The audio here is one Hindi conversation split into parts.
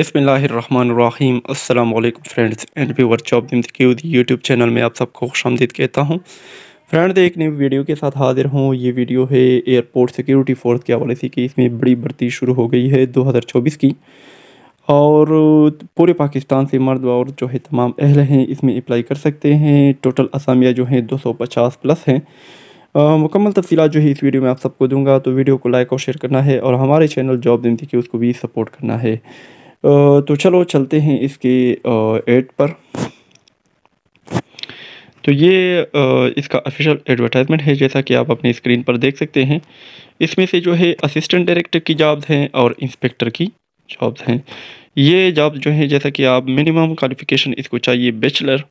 अस्सलाम वालेकुम फ्रेंड्स एंड व्यूवर जॉब यूट्यूब चैनल में आप सबको खुश आमदीद कहता हूँ फ्रेंड एक नई वीडियो के साथ हाजिर हूँ ये वीडियो है एयरपोर्ट सिक्योरिटी फोर्स के हवाले से कि इसमें बड़ी भर्ती शुरू हो गई है 2024 की और पूरे पाकिस्तान से मर्द और जो है तमाम अहल हैं इसमें अप्लाई कर सकते हैं टोटल असामिया जो हैं पचास प्लस हैं मुकम्मल तफसीत जो है इस वीडियो में आप सबको दूंगा तो वीडियो को लाइक और शेयर करना है और हमारे चैनल जॉब दिन की उसको भी सपोर्ट करना है तो चलो चलते हैं इसके एड पर तो ये इसका ऑफिशियल एडवर्टाइजमेंट है जैसा कि आप अपनी स्क्रीन पर देख सकते हैं इसमें से जो है असिस्टेंट डायरेक्टर की जॉब्स हैं और इंस्पेक्टर की जॉब्स हैं ये जॉब जो है जैसा कि आप मिनिमम क्वालिफिकेशन इसको चाहिए बैचलर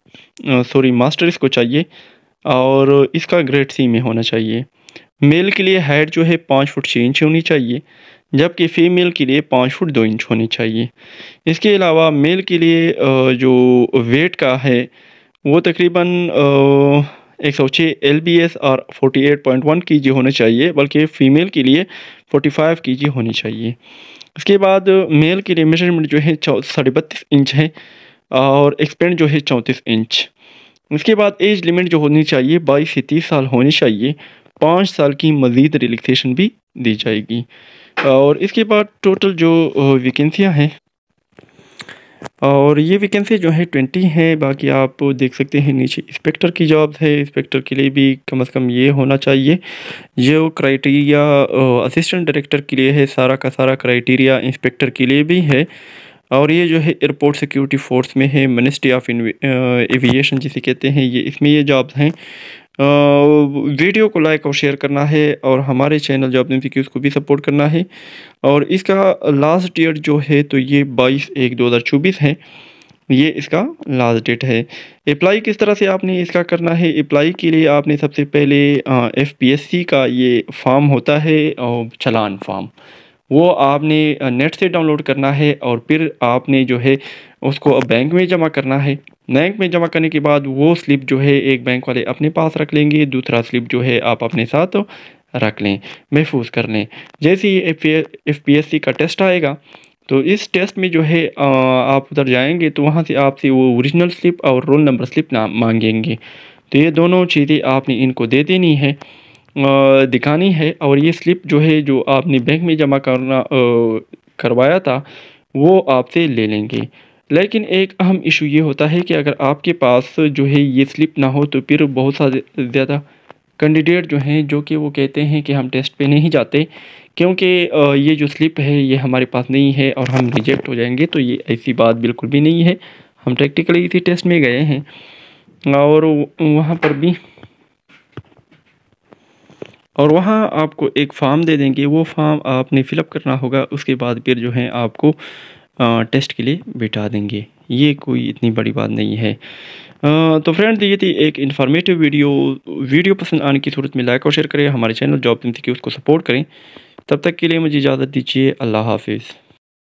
सॉरी मास्टर इसको चाहिए और इसका ग्रेड सी में होना चाहिए मेल के लिए हाइट जो है पाँच फुट छः इंच होनी चाहिए जबकि फ़ीमेल के लिए पाँच फुट दो इंच होनी चाहिए इसके अलावा मेल के लिए जो वेट का है वो तकरीबन एक सौ छः एल बी एस और forty eight point one K G होना चाहिए बल्कि फ़ीमेल के लिए फोर्टी फाइव के जी होनी चाहिए इसके बाद मेल के लिए मेजरमेंट जो है साढ़े बत्तीस इंच है और एक्सपेंड जो है चौंतीस इंच इसके बाद एज लिमिट जो होनी चाहिए बाईस से तीस साल होनी चाहिए पाँच साल की मज़ीद रिलेक्सेशन भी दी जाएगी और इसके बाद टोटल जो वैकेंसियां हैं और ये वैकेंसी जो है ट्वेंटी हैं बाकी आप देख सकते हैं नीचे इंस्पेक्टर की जॉब्स है इंस्पेक्टर के लिए भी कम से कम ये होना चाहिए जो क्राइटेरिया असिस्टेंट डायरेक्टर के लिए है सारा का सारा क्राइटेरिया इंस्पेक्टर के लिए भी है और ये जो है एयरपोर्ट सिक्योरिटी फोर्स में है मिनिस्ट्री ऑफ एविएशन जिसे कहते हैं ये इसमें ये जॉब्स हैं वीडियो को लाइक और शेयर करना है और हमारे चैनल जॉब अपने की उसको भी सपोर्ट करना है और इसका लास्ट डेट जो है तो ये बाईस एक दो हज़ार चौबीस है ये इसका लास्ट डेट है अप्लाई किस तरह से आपने इसका करना है अप्लाई के लिए आपने सबसे पहले एफ पी एस सी का ये फॉर्म होता है और चलान फॉर्म वो आपने नेट से डाउनलोड करना है और फिर आपने जो है उसको बैंक में जमा करना है बैंक में जमा करने के बाद वो स्लिप जो है एक बैंक वाले अपने पास रख लेंगे दूसरा स्लिप जो है आप अपने साथ रख लें महफूज कर लें जैसे ही एफ पी एस सी का टेस्ट आएगा तो इस टेस्ट में जो है आप उधर जाएंगे तो वहाँ से आपसे वो ओरिजिनल स्लिप और रोल नंबर स्लिप ना मांगेंगे तो ये दोनों चीज़ें आपने इनको दे देनी है दिखानी है और ये स्लिप जो है जो आपने बैंक में जमा करना करवाया था वो आपसे ले लेंगे लेकिन एक अहम इशू ये होता है कि अगर आपके पास जो है ये स्लिप ना हो तो फिर बहुत सारे ज़्यादा कैंडिडेट जो हैं जो कि वो कहते हैं कि हम टेस्ट पे नहीं जाते क्योंकि ये जो स्लिप है ये हमारे पास नहीं है और हम रिजेक्ट हो जाएंगे तो ये ऐसी बात बिल्कुल भी नहीं है हम प्रैक्टिकली इसी टेस्ट में गए हैं और वहाँ पर भी और वहाँ आपको एक फॉर्म दे देंगे वो फॉर्म आपने फिलअप करना होगा उसके बाद फिर जो है आपको टेस्ट के लिए बिठा देंगे ये कोई इतनी बड़ी बात नहीं है आ, तो फ्रेंड ये थी एक इन्फॉर्मेटिव वीडियो वीडियो पसंद आने की सूरत में लाइक और शेयर करें हमारे चैनल जॉब थी उसको सपोर्ट करें तब तक के लिए मुझे इजाज़त दीजिए अल्लाह हाफिज़